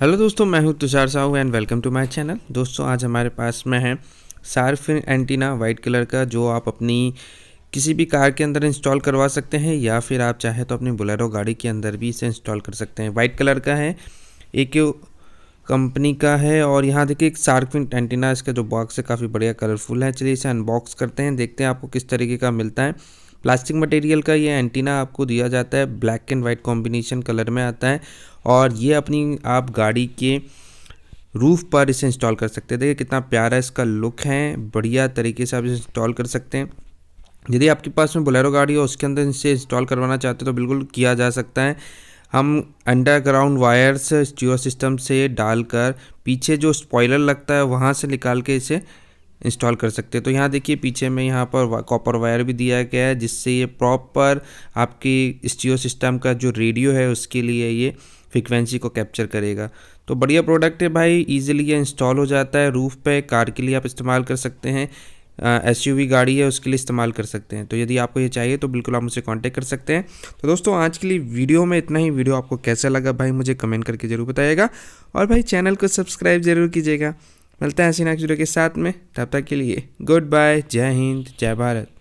hello दोस्तों मैं हूं Tushar Sahu and welcome to my channel दोस्तों आज हमारे पास में है सार्फिन एंटीना वाइट कलर का जो आप अपनी किसी भी कार के अंदर इंस्टॉल करवा सकते हैं या फिर आप चाहे तो अपनी बुलेरो गाड़ी के अंदर भी इसे इंस्टॉल कर सकते हैं वाइट कलर का है एक कंपनी का है और यहाँ देखिए एक सार्फिन एंटीना इसका जो बॉक्स है काफ़ी बढ़िया कलरफुल है चलिए इसे अनबॉक्स करते हैं देखते हैं आपको किस तरीके का मिलता है प्लास्टिक मटेरियल का ये एंटीना आपको दिया जाता है black and white combination colour में आता है और ये अपनी आप गाड़ी के रूफ़ पर इसे इंस्टॉल कर सकते हैं देखिए कितना प्यारा इसका लुक है बढ़िया तरीके से आप इसे इंस्टॉल कर सकते हैं यदि आपके पास में बोलेरो गाड़ी हो उसके अंदर इसे इंस्टॉल करवाना चाहते हो तो बिल्कुल किया जा सकता है हम अंडरग्राउंड वायर्स स्टीरियो सिस्टम से डालकर पीछे जो स्पॉयलर लगता है वहाँ से निकाल के इसे इंस्टॉल कर सकते हैं तो यहाँ देखिए पीछे में यहाँ पर कॉपर वायर भी दिया गया है जिससे ये प्रॉपर आपकी स्टीओ सिस्टम का जो रेडियो है उसके लिए ये फ्रिक्वेंसी को कैप्चर करेगा तो बढ़िया प्रोडक्ट है भाई ईजिली ये इंस्टॉल हो जाता है रूफ़ पे कार के लिए आप इस्तेमाल कर सकते हैं एस uh, गाड़ी है उसके लिए इस्तेमाल कर सकते हैं तो यदि आपको ये चाहिए तो बिल्कुल आप मुझसे कांटेक्ट कर सकते हैं तो दोस्तों आज के लिए वीडियो में इतना ही वीडियो आपको कैसा लगा भाई मुझे कमेंट करके ज़रूर बताइएगा और भाई चैनल को सब्सक्राइब ज़रूर कीजिएगा मिलते हैं ऐसी नेक्स्ट वीडियो के साथ में तब तक के लिए गुड बाय जय हिंद जय भारत